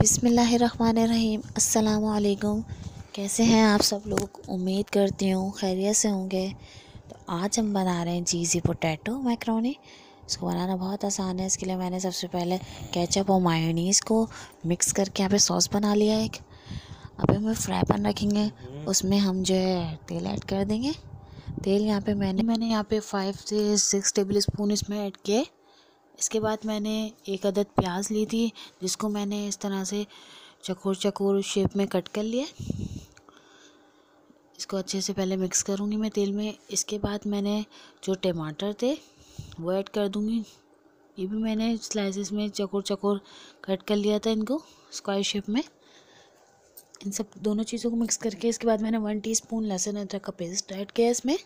बिसमीम् अल्लाम कैसे हैं आप सब लोग उम्मीद करती हूँ खैरियत से होंगे तो आज हम बना रहे हैं चीज़ी पोटैटो मैक्रोनी इसको बनाना बहुत आसान है इसके लिए मैंने सबसे पहले केचप और मायोनीस को मिक्स करके यहाँ पे सॉस बना लिया एक अभी हमें फ्राई पैन रखेंगे उसमें हम जो है तेल ऐड कर देंगे तेल यहाँ पे मैंने मैंने यहाँ पे फाइव से सिक्स टेबल स्पून इसमें ऐड किए इसके बाद मैंने एक अदद प्याज ली थी जिसको मैंने इस तरह से चकोर चकोर शेप में कट कर लिया इसको अच्छे से पहले मिक्स करूँगी मैं तेल में इसके बाद मैंने जो टमाटर थे वो ऐड कर दूँगी ये भी मैंने स्लाइसेस में चकोर चकोर कट कर लिया था इनको स्क्वायर शेप में इन सब दोनों चीज़ों को मिक्स करके इसके बाद मैंने वन टीस्पून लहसुन अदरक का पेस्ट ऐड किया इसमें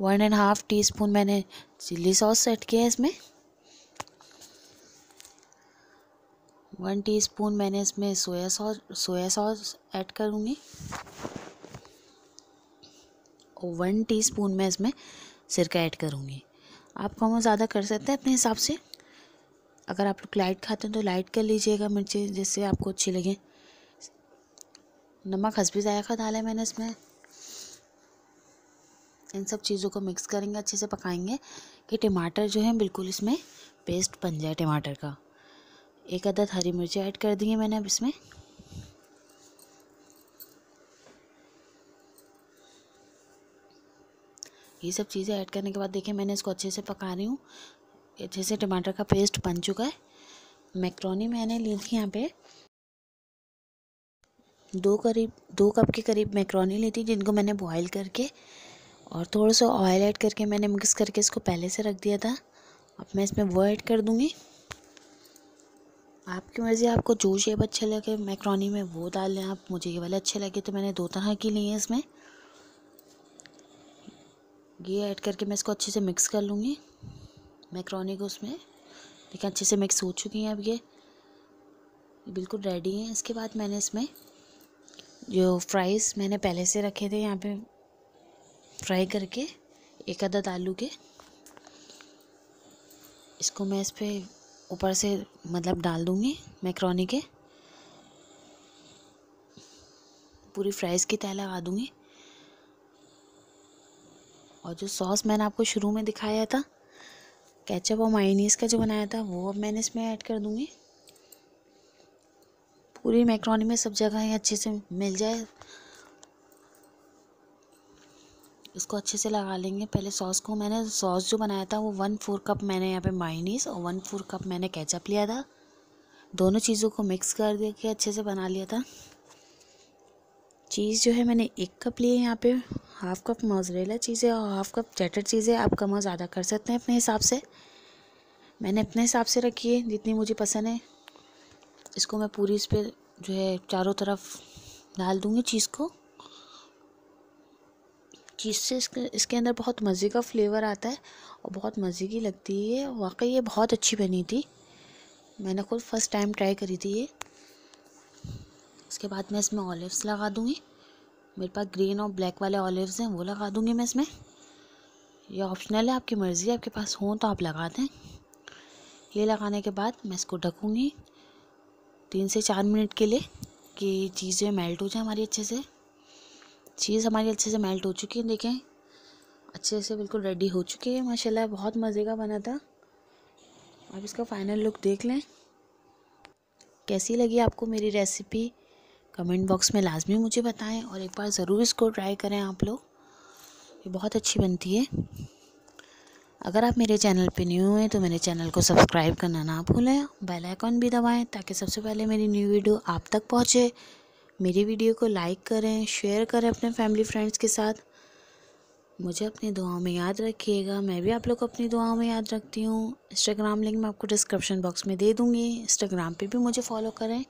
one and half teaspoon मैंने चिल्ली सॉस ऐड किया है इसमें वन टीस्पून मैंने इसमें soya sauce soya sauce add करूँगी और वन टीस्पून मैं इसमें सिरका ऐड करूँगी आप कम ज़्यादा कर सकते हैं अपने हिसाब से अगर आप लोग लाइट खाते हैं तो लाइट कर लीजिएगा मिर्ची जिससे आपको अच्छी लगे नमक हंसबी जायका डाला है मैंने इसमें इन सब चीज़ों को मिक्स करेंगे अच्छे से पकाएंगे कि टमाटर जो है बिल्कुल इसमें पेस्ट बन जाए टमाटर का एक अदद हरी मिर्ची ऐड कर दी है मैंने अब इसमें ये सब चीज़ें ऐड करने के बाद देखिए मैंने इसको अच्छे से पका रही हूँ अच्छे से टमाटर का पेस्ट बन चुका है मैक्रोनी मैंने ली थी यहाँ पे दो करीब दो कप के करीब मैक्रोनी ली थी जिनको मैंने बॉईल करके और थोड़ा सा ऑयल ऐड करके मैंने मिक्स करके इसको पहले से रख दिया था अब मैं इसमें वो ऐड कर दूँगी आपकी मर्ज़ी आपको जो शेप अच्छे लगे मैक्रोनी में वो डाल लें आप मुझे ये वाले अच्छे लगे तो मैंने दो तरह की ली हैं इसमें ये ऐड करके मैं इसको अच्छे से मिक्स कर लूँगी मैक्रोनी को उसमें देखिए अच्छे से मिक्स हो चुकी हैं अब ये बिल्कुल रेडी हैं इसके बाद मैंने इसमें जो फ्राइज़ मैंने पहले से रखे थे यहाँ पर फ्राई करके एक आधा आलू के इसको मैं इस पर ऊपर से मतलब डाल दूँगी मैक्रोनी के पूरी फ्राइज़ की तह लगा दूँगी और जो सॉस मैंने आपको शुरू में दिखाया था कैचअप और मायनीस का जो बनाया था वो अब मैंने इसमें ऐड कर दूँगी पूरी मैक्रोनी में सब जगह ही अच्छे से मिल जाए इसको अच्छे से लगा लेंगे पहले सॉस को मैंने सॉस जो बनाया था वो वन फोर कप मैंने यहाँ पे माइनीस और वन फोर कप मैंने केचप लिया था दोनों चीज़ों को मिक्स कर दे के अच्छे से बना लिया था चीज़ जो है मैंने एक कप लिए यहाँ पे हाफ़ कप मोजरेला चीज़ें और हाफ़ कप चैटर चीज़ें आप कम ज़्यादा कर सकते हैं अपने हिसाब से मैंने अपने हिसाब से रखी है जितनी मुझे पसंद है इसको मैं पूरी इस पर जो है चारों तरफ डाल दूँगी चीज़ को जिससे इसके इसके अंदर बहुत मज़े का फ्लेवर आता है और बहुत मज़े की लगती है वाकई ये बहुत अच्छी बनी थी मैंने खुद फर्स्ट टाइम ट्राई करी थी ये उसके बाद मैं इसमें ऑलिव्स लगा दूँगी मेरे पास ग्रीन और ब्लैक वाले ऑलिव्स हैं वो लगा दूँगी मैं इसमें ये ऑप्शनल है आपकी मर्ज़ी आपके पास हों तो आप लगा दें ये लगाने के बाद मैं इसको ढकूँगी तीन से चार मिनट के लिए कि चीज़ें मेल्ट हो जाए हमारी अच्छे से चीज़ हमारी अच्छे से मेल्ट हो चुकी है देखें अच्छे से बिल्कुल रेडी हो चुकी है माशाल्लाह बहुत मज़े का बना था आप इसका फाइनल लुक देख लें कैसी लगी आपको मेरी रेसिपी कमेंट बॉक्स में लाजमी मुझे बताएं और एक बार ज़रूर इसको ट्राई करें आप लोग ये बहुत अच्छी बनती है अगर आप मेरे चैनल पे न्यू हैं तो मेरे चैनल को सब्सक्राइब करना ना भूलें बेल आइकॉन भी दबाएं ताकि सबसे पहले मेरी न्यू वीडियो आप तक पहुँचे मेरी वीडियो को लाइक करें शेयर करें अपने फैमिली फ्रेंड्स के साथ मुझे अपनी दुआओं में याद रखिएगा मैं भी आप लोग को अपनी दुआओं में याद रखती हूँ इंस्टाग्राम लिंक मैं आपको डिस्क्रिप्शन बॉक्स में दे दूँगी इंस्टाग्राम पे भी मुझे फॉलो करें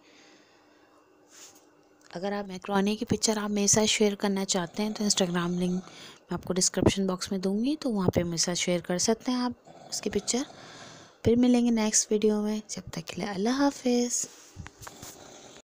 अगर आप मैक्रोनी की पिक्चर आप मेरे साथ शेयर करना चाहते हैं तो इंस्टाग्राम लिंक मैं आपको डिस्क्रिप्शन बॉक्स में दूँगी तो वहाँ पर मेरे साथ शेयर कर सकते हैं आप उसकी पिक्चर फिर मिलेंगे नेक्स्ट वीडियो में जब तक के लिए अल्लाह हाफिज़